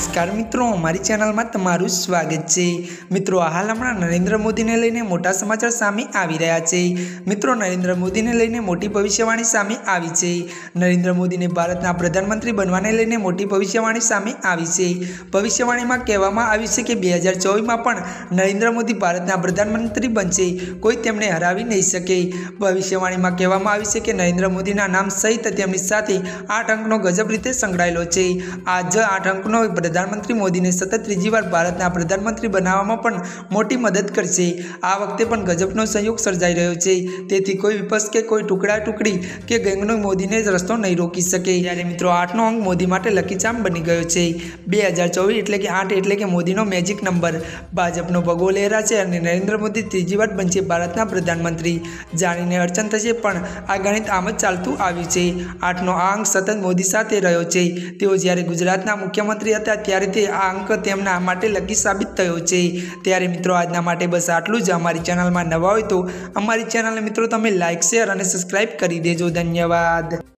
નમસ્કાર મિત્રો અમારી ચેનલમાં તમારું સ્વાગત છે મિત્રો હાલ હમણાં નરેન્દ્ર મોદીને લઈને મોટા સમાચાર સામે આવી રહ્યા છે મિત્રો નરેન્દ્ર મોદીને લઈને મોટી ભવિષ્યવાણી સામે આવી છે નરેન્દ્ર મોદીને ભારતના પ્રધાનમંત્રી બનવાને લઈને મોટી ભવિષ્યવાણી સામે આવી છે ભવિષ્યવાણીમાં કહેવામાં આવ્યું છે કે બે હજાર ચોવીસમાં પણ નરેન્દ્ર મોદી ભારતના પ્રધાનમંત્રી બનશે કોઈ તેમને હરાવી નહીં શકે ભવિષ્યવાણીમાં કહેવામાં આવ્યું છે કે નરેન્દ્ર મોદીના નામ સહિત તેમની સાથે આઠ અંકનો ગજબ રીતે સંકળાયેલો છે આજ આઠ અંકનો પ્રધાનમંત્રી મોદીને સતત ત્રીજીવાર ભારતના પ્રધાનમંત્રી બનાવવામાં પણ મોટી મદદ કરશે આ વખતે પણ ગજબનો સંયોગ સર્જાઈ રહ્યો છે તેથી કોઈ વિપક્ષ કે કોઈ ટુકડા ટુકડી કે ગેંગનો મોદીને જ રસ્તો નહીં રોકી શકે જ્યારે મિત્રો આઠનો અંક મોદી માટે લકીચામ બની ગયો છે બે હજાર ચોવીસ એટલે કે આઠ એટલે કે મોદીનો મેજિક નંબર ભાજપનો ભગો લહેરા છે અને નરેન્દ્ર મોદી ત્રીજી વાર બનશે ભારતના પ્રધાનમંત્રી જાણીને અડચણ થશે પણ આ ગણિત આમ જ ચાલતું આવ્યું છે આઠનો આ અંક સતત મોદી સાથે રહ્યો છે તેઓ જ્યારે ગુજરાતના મુખ્યમંત્રી હતા હતા ત્યારે તે આ અંક તેમના માટે લકી સાબિત થયો છે ત્યારે મિત્રો આજના માટે બસ આટલું જ અમારી ચેનલમાં નવા હોય તો અમારી ચેનલને મિત્રો તમે લાઇક શેર અને સબસ્ક્રાઈબ કરી દેજો ધન્યવાદ